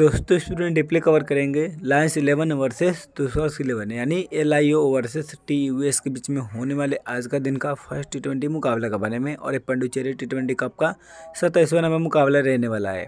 दोस्तों स्टूडेंट डिप्ले कवर करेंगे Lions eleven versus Tushars eleven यानी L I O versus T U S के बीच में होने वाले आज का दिन का फर्स्ट टी ट्वेंटी मुकाबला का बारे में और एक पंडुचेरी टी ट्वेंटी कप का सत्ताईसवा नंबर मुकाबला रहने वाला है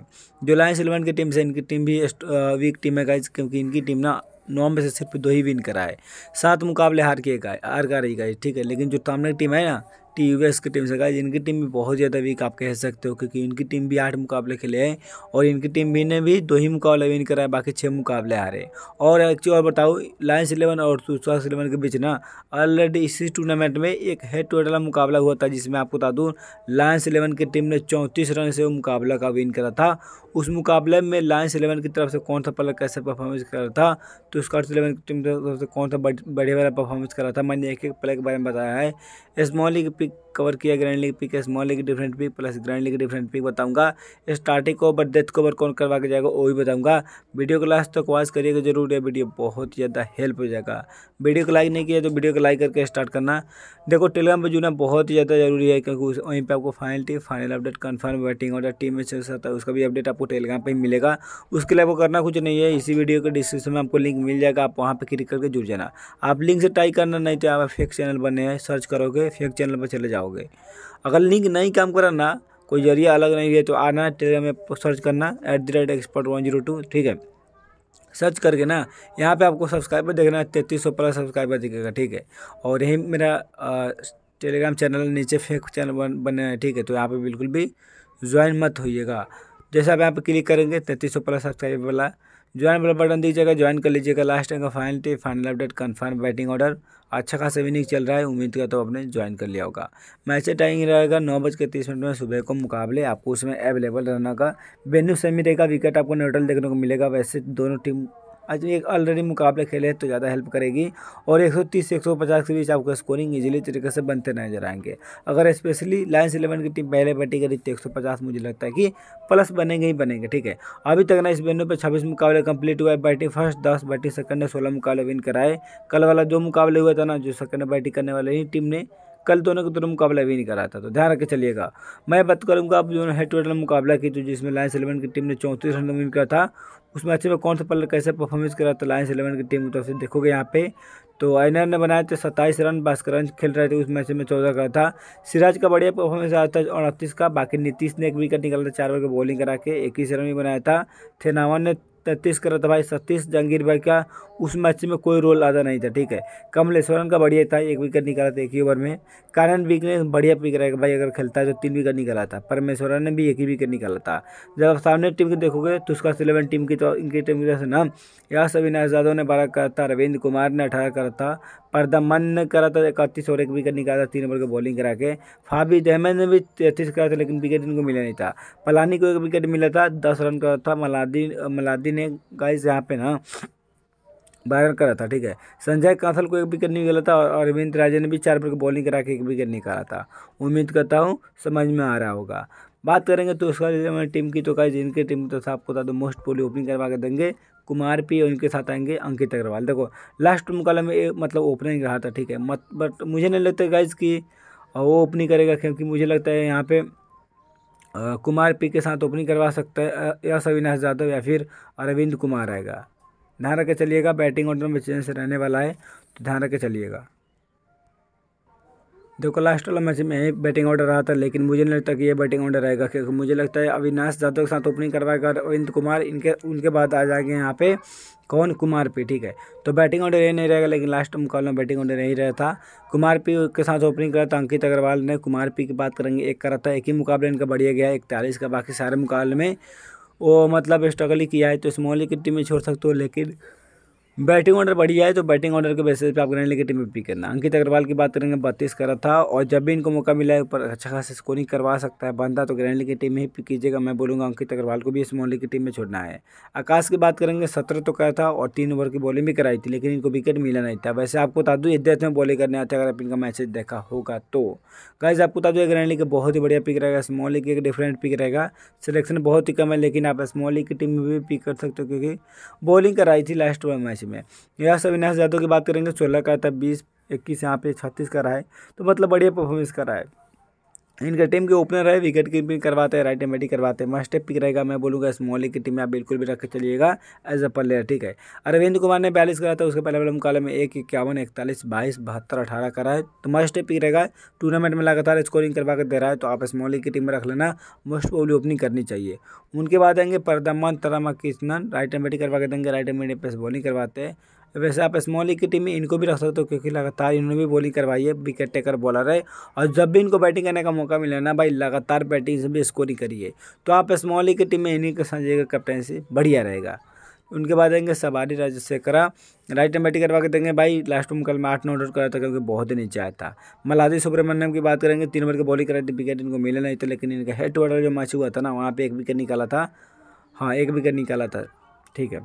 जो लायंस इलेवन की टीम से इनकी टीम भी वीक टीम है गाइज क्योंकि इनकी टीम ना नौ में से सिर्फ दो ही विन करा है सात मुकाबले हार के गए हार का रही गाय ठीक है लेकिन जो सामने की टीम है ना टी यू एस की टीम से गाइज इनकी टीम भी बहुत ज़्यादा वीक आप कह सकते हो क्योंकि इनकी टीम भी आठ मुकाबले खेले हैं और इनकी टीम भी ने भी दो ही मुकाबले विन कराए बाकी छः मुकाबले हारे और एक्चुअली और बताओ लायंस इलेवन और सुशास इलेवन के बीच ना ऑलरेडी इसी टूर्नामेंट में एक हेड टू हेड वाला मुकाबला हुआ था जिसमें आपको बता दूँ लायंस इलेवन की टीम ने चौंतीस रन से मुकाबला का विन करा था उस मुकाबले में लायंस इलेवन की तरफ से कौन सा प्लेयर कैसे परफॉर्मेंस कर रहा था तो स्कॉट्स इलेवन की टीम की तरफ से कौन सा बढ़िया वाला परफॉर्मेंस कर रहा था मैंने एक एक प्लेयर के बारे में बताया है स्मॉल लीग topic कवर किया grand league pick small league different pick plus grand league different pick बताऊंगा स्टार्टिंग ओवर डेथ कोवर कौन करवा के जाएगा वो भी बताऊंगा वीडियो को लास्ट तक वॉच करिएगा जरूर यह वीडियो बहुत ज़्यादा हेल्प हो जाएगा वीडियो को लाइक नहीं किया तो वीडियो को लाइक करके स्टार्ट करना देखो टेलीग्राम पर जुड़ना बहुत ही ज़्यादा जरूरी है क्योंकि वहीं पर आपको final team final update confirm batting order team में चल सकता है उसका भी अपडेट आपको टेलीग्राम पर मिलेगा उसके लिए आपको करना कुछ नहीं है इसी वीडियो के डिस्क्रिप्शन में आपको लिंक मिल जाएगा आप वहाँ पर क्लिक करके जुड़ जाना आप लिंक से ट्राई करना नहीं तो आप फेक चैनल बने हैं सर्च करोगे फेक चैनल पर चले जाओ जाओगे अगर लिंक नहीं काम करा ना कोई जरिया अलग नहीं है तो आना टेलीग्राम में सर्च करना at the rate expert one zero two ठीक है सर्च करके ना यहाँ पे आपको सब्सक्राइबर देखना है तैंतीस सौ प्लस सब्सक्राइबर दिखेगा ठीक है और यही मेरा टेलीग्राम चैनल नीचे फेक चैनल बन बने हैं ठीक है तो यहाँ पे बिल्कुल भी ज्वाइन मत होइएगा जैसे आप यहाँ पर क्लिक करेंगे तैंतीस सौ प्लस सब्सक्राइबर वाला ज्वाइन वाला बटन दीजिएगा ज्वाइन कर लीजिएगा लास्ट टाइम का final T final update confirm batting order अच्छा खासा इनिंग चल रहा है उम्मीद का तो आपने ज्वाइन कर लिया होगा मैच टाइम रहेगा नौ बज के तीस मिनट में सुबह को मुकाबले आपको उसमें अवेलेबल रहना का वेन्यू सेमी रहेगा विकेट आपको न्यूट्रल देखने को मिलेगा वैसे दोनों टीम आज एक ऑलरेडी मुकाबले खेले हैं तो ज़्यादा हेल्प करेगी और 130 से 150 के बीच आपको स्कोरिंग इजीली तरीके से बनते नजर आएंगे अगर स्पेशली लाइन्स इलेवन की टीम पहले बैटिंग करी तो एक मुझे लगता है कि प्लस बनेंगे ही बनेंगे ठीक है अभी तक ना इस बेनों पर छब्बीस मुकाबले कंप्लीट हुआ है बैटिंग फर्स्ट दस बैटिंग सेकंड ने सोलह मुकाबले विन कराए कल वाला जो मुकाबले हुआ था ना जो सेकंड बैटिंग करने ही टीम ने कल दोनों का दोनों मुकाबला भी नहीं करा था तो ध्यान रखे चलिएगा मैं बात करूँगा अब जो है टोटल मुकाबला की तो जिसमें लायंस इलेवन की टीम ने चौंतीस रन विन किया था उस मैच में कौन सा पल कैसे परफॉर्मेंस करा था लायंस इलेवन की टीम तरफ से देखोगे यहाँ पे तो आइनर ने बनाए थे सत्ताईस रन भास्कर खेल रहे थे उस मैच में चौदह का था सिराज का बढ़िया परफॉर्मेंस आया था अड़तीस का बाकी नीतीश ने एक विकेट निकाला था चार ओवर की बॉलिंग करा के इक्कीस रन भी बनाया था थेनावन ने तैतीस करा था भाई सत्तीस जहांगीर भाई का उस मैच में कोई रोल अदा नहीं था ठीक है कमलेश्वरन का बढ़िया था एक विकेट निकाला था एक ही ओवर में कारण विक ने बढ़िया पिक रहेगा भाई अगर खेलता है तो तीन विकेट निकाला था परमेश्वरन ने भी एक ही विकेट निकाला था जब आप सामने टीम को देखोगे तो उसका इलेवन टीम की तो इनकी टीम की तरह से नाम यश अविनाश यादव ने बारह करा था रविंद्र कुमार ने अठारह करा था परदमन ने करा था इकतीस ओवर एक विकेट निकाला था तीन ओवर के बॉलिंग करा के फाबी अहमद ने भी तैतीस करा था लेकिन विकेट इनको मिला नहीं था पलानी को एक विकेट मिला था दस रन करा था मलादी मलादी ने गाइस यहाँ पे ना बारह रन करा था ठीक है संजय कांसल को एक विकेट नहीं गला था और अरविंद राजे ने भी चार पर बॉलिंग करा के एक विकेट निकाला था उम्मीद करता हूँ समझ में आ रहा होगा बात करेंगे तो उसका इलेवन टीम की तो कहा इनकी टीम तो आपको था दो मोस्ट पोली ओपनिंग करवा के देंगे कुमार पी और उनके साथ आएंगे अंकित अग्रवाल देखो लास्ट मुकाबले में एक मतलब ओपनिंग रहा था ठीक है मत बट मुझे नहीं लगता गाइज कि वो ओपनिंग करेगा क्योंकि मुझे लगता है यहाँ पे आ, कुमार पी के साथ ओपनिंग करवा सकता है या सविनाश यादव या फिर अरविंद कुमार आएगा ध्यान रखे चलिएगा बैटिंग ऑर्डर में चेंज रहने वाला है तो ध्यान रखे चलिएगा देखो लास्ट वाला मैच में बैटिंग ऑर्डर रहा था लेकिन मुझे नहीं लगता कि ये बैटिंग ऑर्डर रहेगा क्योंकि मुझे लगता है अविनाश जादव के साथ ओपनिंग करवाएगा अरविंद कुमार इनके उनके बाद आ जाएंगे यहाँ पे कौन कुमार पी ठीक है तो बैटिंग ऑर्डर ये नहीं रहेगा लेकिन लास्ट मुकाबला में बैटिंग ऑर्डर नहीं रहा था कुमार पी के साथ ओपनिंग करा था अंकित अग्रवाल ने कुमार पी की बात करेंगे एक करा था एक ही मुकाबले इनका बढ़िया गया इकतालीस का बाकी सारे मुकाबले में वो मतलब स्ट्रगल ही किया है तो स्मॉल टीम में छोड़ सकते हो लेकिन बैटिंग ऑर्डर बढ़िया है तो बैटिंग ऑर्डर के बेसिस पे आप ग्रैंड लीग की टीम में पिक करना अंकित अग्रवाल की बात करेंगे बत्तीस करा था और जब भी इनको मौका मिला है ऊपर अच्छा खासा स्कोरिंग करवा सकता है बंदा तो ग्रैंड लीग की टीम में ही पिक कीजिएगा मैं बोलूँगा अंकित अग्रवाल को भी इस मोहल्ली की टीम में छोड़ना है आकाश की बात करेंगे सत्रह तो करा था और तीन ओवर की बॉलिंग भी कराई थी लेकिन इनको विकेट मिला नहीं था वैसे आपको तादू इद्दत में बॉलिंग करने आते अगर आप इनका मैसेज देखा होगा तो गाइज आपको दूँ ग्रैंड लीग का बहुत ही बढ़िया पिक रहेगा स्मॉल लीग एक डिफरेंट पिक रहेगा सिलेक्शन बहुत ही कम है लेकिन आप स्मॉल लीग की टीम में भी पिक कर सकते हो क्योंकि बॉलिंग कराई थी लास्ट ओवर मैच में यह सब इन्हें यादव की बात करेंगे सोलह का था बीस इक्कीस यहाँ पे छत्तीस का रहा है तो मतलब बढ़िया परफॉर्मेंस करा है इनका टीम के ओपनर है विकेट कीपिंग करवाते हैं राइट एंड बैटिंग करवाते हैं मस्ट पिक रहेगा मैं बोलूँगा स्मॉली की टीम में आप बिल्कुल भी रख चलिएगा एज अ प्लेयर ठीक है अरविंद कुमार ने बयालीस करा था उसके पहले पहले मुकाबले में एक इक्यावन इकतालीस बाईस बहत्तर अठारह करा है तो मस्ट पिक रहेगा टूर्नामेंट में लगातार स्कोरिंग करवा कर दे रहा है तो आप स्मॉली की टीम में रख लेना मोस्ट प्रोबली ओपनिंग करनी चाहिए उनके बाद आएंगे परदमन तरामा कृष्णन राइट एंड बैटिंग करवा के देंगे right hand batting pace bowling करवाते हैं वैसे आप स्मॉल की टीम में इनको भी रख सकते हो क्योंकि लगातार इन्होंने भी बॉलिंग करवाई है विकेट टेकर बॉलर है और जब भी इनको बैटिंग करने का मौका मिला ना भाई लगातार बैटिंग से भी स्कोरिंग करिए तो आप स्मॉल की टीम में इन्हीं के साथ कैप्टनसी बढ़िया रहेगा उनके बाद आएंगे सवारी राजशेखरा राइट हैंड बैटिंग करवा के देंगे भाई लास्ट में कल मैं आठ नौ आउट करा था क्योंकि बहुत ही नीचे आया था मलादी सुब्रमण्यम की बात करेंगे तीन ओवर की बॉलिंग कराई थी विकेट इनको मिले नहीं थे लेकिन इनका हेड टू वाटर जो मैच हुआ था ना वहाँ पर एक विकेट निकाला था हाँ एक विकेट निकाला था ठीक है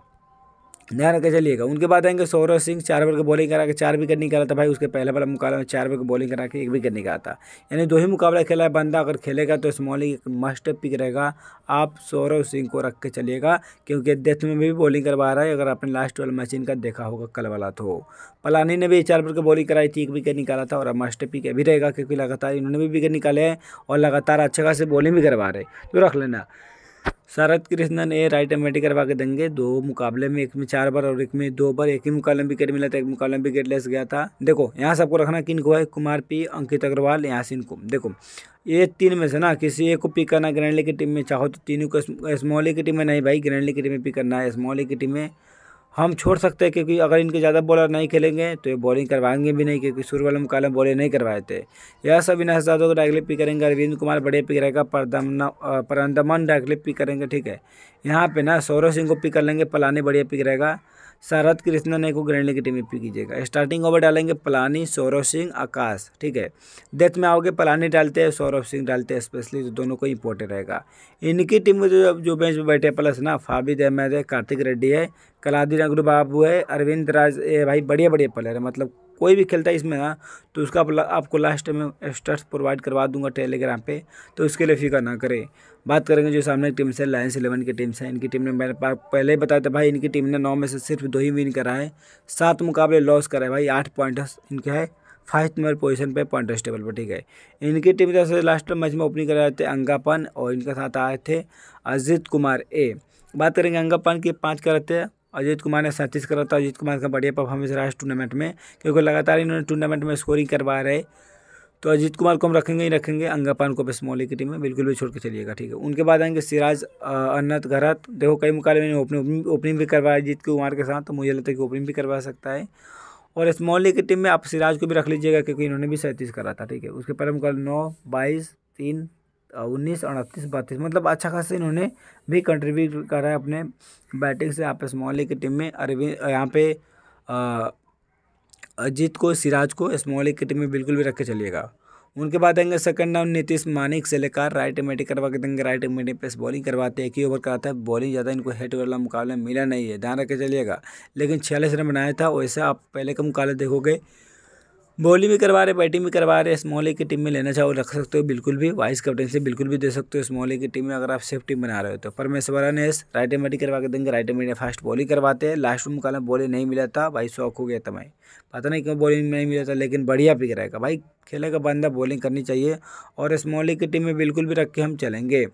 ध्यान रखकर चलिएगा उनके बाद आएंगे सौरव सिंह चार ओवर के बॉलिंग करा के चार विकेट नहीं करा था भाई उसके पहले वाला मुकाबला में चार ओवर की बॉलिंग करा के एक विकेट नहीं करा था यानी दो ही मुकाबला खेला है बंदा अगर खेलेगा तो मॉलिंग एक मस्ट पिक रहेगा आप सौरव सिंह को रख के चलिएगा क्योंकि डेथ में भी बॉलिंग करवा रहा है अगर आपने लास्ट वाला मैच इनका देखा होगा कल वाला तो पलानी ने भी चार ओवर की बॉलिंग कराई थी एक विकेट निकाला था और मस्ट पिक अभी रहेगा क्योंकि लगातार इन्होंने भी विकेट निकाले हैं और लगातार अच्छे खासे बॉलिंग भी करवा रहे तो रख लेना शरद कृष्णन ए राइट एमेटिक करवा के देंगे दो मुकाबले में एक में चार बार और एक में दो बार एक ही मुकाबले में विकेट मिला था एक मुकाबले में विकेट लेस गया था देखो यहाँ सबको रखना किन को है कुमार पी अंकित अग्रवाल यहाँ से इनको देखो ये तीन में से ना किसी एक को पिक करना ग्रैंडली की टीम में चाहो तो तीनों को स्मॉली की टीम में नहीं भाई ग्रैंडली की टीम में पिक करना है स्मॉली की टीम में हम छोड़ सकते हैं क्योंकि अगर इनके ज़्यादा बॉलर नहीं खेलेंगे तो ये बॉलिंग करवाएंगे भी नहीं क्योंकि सूर्य वाले मुकाबले बॉलिंग नहीं करवाए थे यह सब इनास यादव को डायरेक्टली पिक करेंगे अरविंद कुमार बड़े पिक रहेगा परंदमन डायरेक्टली पिक करेंगे ठीक है यहाँ पे ना सौरभ सिंह को पिक कर लेंगे पलानी बढ़िया पिक रहेगा शरद कृष्णन एक ग्रैंड लीग टीम में पिक कीजिएगा स्टार्टिंग ओवर डालेंगे पलानी सौरभ सिंह आकाश ठीक है डेथ में आओगे पलानी डालते हैं सौरभ सिंह डालते हैं स्पेशली तो दोनों को इंपॉर्टेंट रहेगा इनकी टीम में जो जो बेंच में बैठे प्लस ना फाबिद अहमद है कार्तिक रेड्डी है कलादी नगरू बाबू है अरविंद राज ए भाई बढ़िया बढ़िया प्लेयर है मतलब कोई भी खेलता है इसमें ना हाँ, तो उसका आपको लास्ट में एक्स्ट्रा प्रोवाइड करवा दूंगा टेलीग्राम पे तो इसके लिए फिक्र ना करें बात करेंगे जो सामने की टीम से लायंस इलेवन की टीम से इनकी टीम ने मैंने पहले ही बताया था भाई इनकी टीम ने नौ में से सिर्फ दो ही विन करा है सात मुकाबले लॉस करा है भाई आठ पॉइंट इनके है फाइव नंबर पोजीशन पर पॉइंट टेबल पर ठीक है इनकी टीम जैसे लास्ट मैच में ओपनिंग कर रहे थे अंगापन और इनके साथ आए थे अजित कुमार ए बात करेंगे अंगापन की पाँच कर रहे थे अजीत कुमार ने सैंतीस करा तो अजीत कुमार का बढ़िया परफॉर्मेंस रहा है टूर्नामेंट में क्योंकि लगातार इन्होंने टूर्नामेंट में स्कोरिंग करवा रहे तो अजीत कुमार को हम रखेंगे ही रखेंगे अंगापान को बिस्मोली की टीम में बिल्कुल भी छोड़ के चलिएगा ठीक है उनके बाद आएंगे सिराज अन्नत घरत देखो कई मुकाबले में ओपनिंग ओपनिंग भी करवाया अजीत कुमार के साथ तो मुझे लगता है कि ओपनिंग भी करवा सकता है और स्मॉली की टीम में आप सिराज को भी रख लीजिएगा क्योंकि इन्होंने भी सैंतीस करा था ठीक है उसके पहले मुकाबले नौ बाईस तीन उन्नीस अड़तीस बत्तीस मतलब अच्छा खासा इन्होंने भी कंट्रीब्यूट करा है अपने बैटिंग से यहाँ पे स्मॉल लीग की टीम में अरविंद यहाँ पे अजीत को सिराज को स्मॉल लीग की टीम में बिल्कुल भी रख के चलिएगा उनके बाद आएंगे सेकंड डाउन नीतीश मानिक से लेकर राइट मेटिक करवा के देंगे राइट मेटिक पे बॉलिंग करवाते हैं एक ही ओवर कराता है बॉलिंग ज़्यादा इनको हेड वाला मुकाबला मिला नहीं है ध्यान रखे चलिएगा लेकिन छियालीस रन बनाया था वैसे आप पहले का मुकाबला देखोगे बॉलिंग भी करवा रहे बैटिंग भी करवा रहे स्मॉल ए की टीम में लेना चाहो रख सकते हो बिल्कुल भी वाइस कैप्टनसी बिल्कुल भी दे सकते हो स्मॉल ए की टीम में अगर आप सेफ टीम बना रहे हो तो परमेश्वरा ने राइट एम करवा के देंगे राइट एम फास्ट बॉलिंग करवाते हैं लास्ट में मुकाला बॉलिंग नहीं मिला था भाई शौक हो गया था मैं पता नहीं क्यों बॉलिंग नहीं मिला था लेकिन बढ़िया पिक रहेगा भाई खेलेगा बंदा बॉलिंग करनी चाहिए और स्मॉल ए की टीम में बिल्कुल भी रख के हम चलेंगे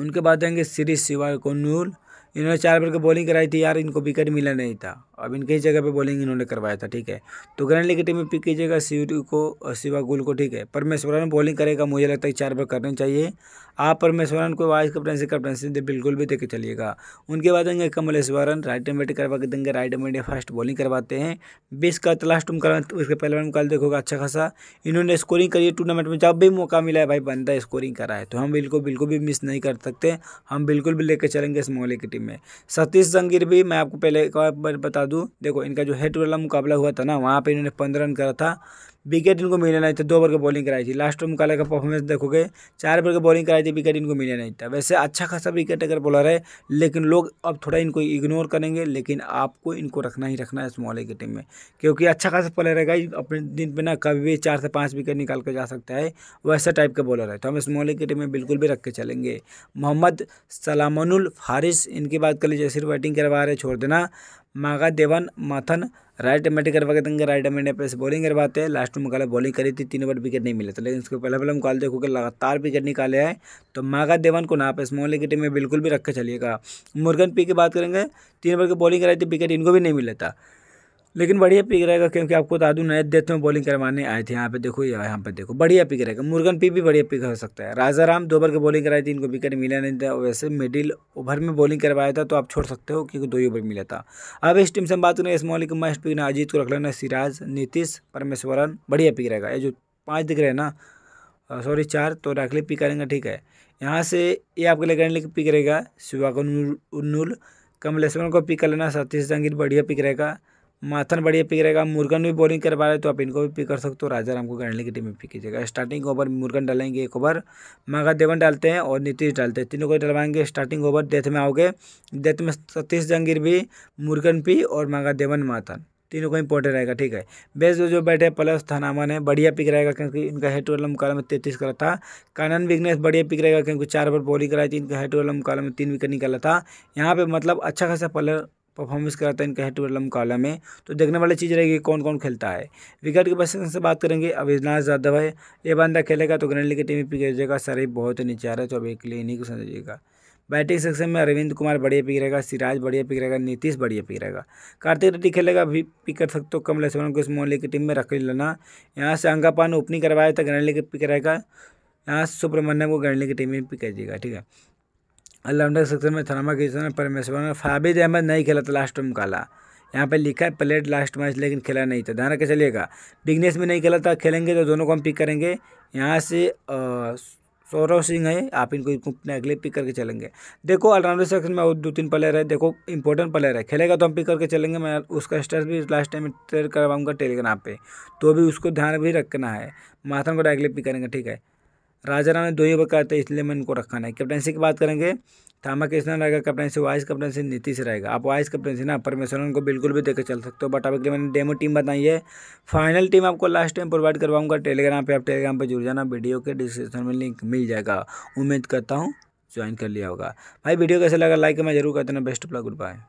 उनके बाद आएंगे सीरीज शिवा कन्नूर इन्होंने चार बॉल की बॉलिंग कराई थी यार इनको विकेट मिला नहीं था अब इनके ही जगह पे बॉलिंग इन्होंने करवाया था ठीक है तो ग्रैंड लीग की टीम में पिक कीजिएगा शिव को शिवा गुल को ठीक है परमेश्वरन बॉलिंग करेगा मुझे लगता है चार बार करना चाहिए आप परमेश्वरन को वाइस कैप्टनसी कैप्टनसी बिल्कुल भी देखे चलिएगा उनके बाद आएंगे कमलेश्वरन राइट एंड बैटिंग करवा के देंगे right arm batting fast bowling करवाते हैं बीस का लास्ट तुम करवा उसके पहले मुकाल देखोगा अच्छा खासा इन्होंने स्कोरिंग करी है टूर्नामेंट में जब भी मौका मिला है भाई बंदा स्कोरिंग करा है तो हम बिल्कुल बिल्कुल भी मिस नहीं कर सकते हम बिल्कुल भी लेकर चलेंगे इस मोहल्ले की टीम में सतीश जंगीर भी मैं आपको पहले एक बार बता दूँ देखो इनका जो हेड वाला मुकाबला हुआ था ना वहाँ पर इन्होंने पंद्रह रन करा था विकेट इनको मिले नहीं था दो ओवर के बॉलिंग कराई थी लास्ट में मुकाला का परफॉर्मेंस देखोगे चार ओवर के बॉलिंग कराई थी विकेट इनको मिले नहीं था वैसे अच्छा खासा विकेट अगर बॉलर है लेकिन लोग अब थोड़ा इनको इग्नोर करेंगे लेकिन आपको इनको रखना ही रखना है स्मॉल की टीम में क्योंकि अच्छा खासा प्लेयर है अपने दिन पर ना कभी भी चार से पाँच विकेट निकाल कर जा सकता है वैसा टाइप का बॉलर है तो हम स्मॉल की टीम में बिल्कुल भी रख के चलेंगे मोहम्मद सलामनुल फारिस इनकी बात कर लीजिए सिर्फ बैटिंग करवा रहे छोड़ देना मागा देवन माथन राइट एमेटिक करवा के देंगे राइट एमेट पे बॉलिंग करवाते हैं लास्ट में मुकाल बॉलिंग करी थी तीनों ओवर विकेट नहीं मिले थे लेकिन उसके पहले पहले मुकाल देखो कि लगातार विकेट निकाले हैं तो मागा देवन को ना आप इस मोहल्ले की टीम में बिल्कुल भी रखा चलिएगा मुर्गन पी की बात करेंगे तीन ओवर की बॉलिंग कराई थी विकेट इनको भी नहीं मिला था लेकिन बढ़िया पिक रहेगा क्योंकि आपको दादू नए देते हैं बॉलिंग करवाने आए थे यहाँ पे देखो यहाँ पे देखो बढ़िया पिक रहेगा मुर्गन पी भी बढ़िया पिक हो सकता है राजा राम दो ओवर के बॉलिंग कराई थी इनको विकेट मिला नहीं था वैसे मिडिल ओवर में बॉलिंग करवाया था तो आप छोड़ सकते हो क्योंकि दो ही ओवर मिला था अब इस टीम से हम बात करें इस मॉलिक मस्ट पिक ना अजीत को रख लेना सिराज नीतीश परमेश्वरन बढ़िया पिक रहेगा ये जो पाँच दिख रहे हैं ना सॉरी चार तो रख ले पिक करेंगे ठीक है यहाँ से ये आपके लिए करने पिक रहेगा शिवा को उन्नुल कमलेश्वर को पिक कर लेना सतीश जहांगीर बढ़िया पिक रहेगा माथन बढ़िया पिक रहेगा मुर्गन भी बॉलिंग कर पा रहे तो आप इनको भी पिक कर सकते हो राजा राम को गांडली की टीम में पिक कीजिएगा स्टार्टिंग ओवर मुर्गन डालेंगे एक ओवर मगा देवन डालते हैं और नीतीश डालते हैं तीनों को डलवाएंगे स्टार्टिंग ओवर डेथ में आओगे डेथ में सतीश जंगीर भी मुर्गन पी और मगा देवन माथन तीनों को इंपॉर्टेंट रहेगा ठीक है बेस जो जो बैठे प्लस थानामन है बढ़िया पिक रहेगा क्योंकि इनका हेड टू मुकाबला में तैतीस करा था कानन विग्नेश बढ़िया पिक रहेगा क्योंकि चार ओवर बॉलिंग कराई थी इनका हेड टू मुकाबला में तीन विकेट निकाला था यहाँ पे मतलब अच्छा खासा प्लेयर परफॉर्मेंस कराता है इनका हेड टू हेड लम में तो देखने वाली चीज़ रहेगी कौन कौन खेलता है विकेट के पोजिशन से बात करेंगे अविनाश यादव है ये बंदा खेलेगा तो ग्रैंड लीग की टीम में पिक जाएगा सर बहुत ही नीचे आ रहा है तो अब एक लिए इन्हीं को समझिएगा बैटिंग सेक्शन में अरविंद कुमार बढ़िया पिक रहेगा सिराज बढ़िया पिक रहेगा नीतीश बढ़िया पिक रहेगा कार्तिक रेड्डी खेलेगा भी पिक कर सकते हो कम लक्ष्मण को इस मोहल्ले की टीम में रख लेना यहाँ से अंगा पान ओपनिंग करवाया था तो ग्रैंड लीग पिक रहेगा यहाँ सुब्रमण्यम को ग्रैंड लीग की टीम में पिक कर ठीक है लमडा सेक्शन में थर्मा किशन परमेश्वर फाबिद अहमद नहीं खेला था लास्ट में काला यहाँ पे लिखा है प्लेट लास्ट मैच लेकिन खेला नहीं था ध्यान रखे चलिएगा बिगनेस में नहीं खेला था खेलेंगे तो दोनों को हम पिक करेंगे यहाँ से सौरव सिंह है आप इनको अपने अगले पिक करके चलेंगे देखो ऑलराउंडर सेक्शन में और दो तीन प्लेयर है देखो इंपॉर्टेंट प्लेयर है खेलेगा तो हम पिक करके चलेंगे मैं उसका स्टेटस भी लास्ट टाइम ट्रेड करवाऊंगा टेलीग्राम पे तो भी उसको ध्यान भी रखना है माथन को डायरेक्टली पिक करेंगे ठीक है राजा राम ने दो ही ओवर था इसलिए मैं इनको रखा नहीं कैप्टनसी की बात करेंगे थामा कृष्णा रहेगा कैप्टनसी वाइस कैप्टनसी नीतीश रहेगा आप वाइस कैप्टनसी ना परमेश्वर उनको बिल्कुल भी देखकर चल सकते हो बट के लिए मैंने डेमो टीम बताई है फाइनल टीम आपको लास्ट टाइम प्रोवाइड करवाऊंगा टेलीग्राम पे आप टेलीग्राम पे जुड़ जाना वीडियो के डिस्क्रिप्शन में लिंक मिल जाएगा उम्मीद करता हूँ ज्वाइन कर लिया होगा भाई वीडियो कैसे लगा लाइक मैं जरूर कर देना बेस्ट प्लग गुड बाय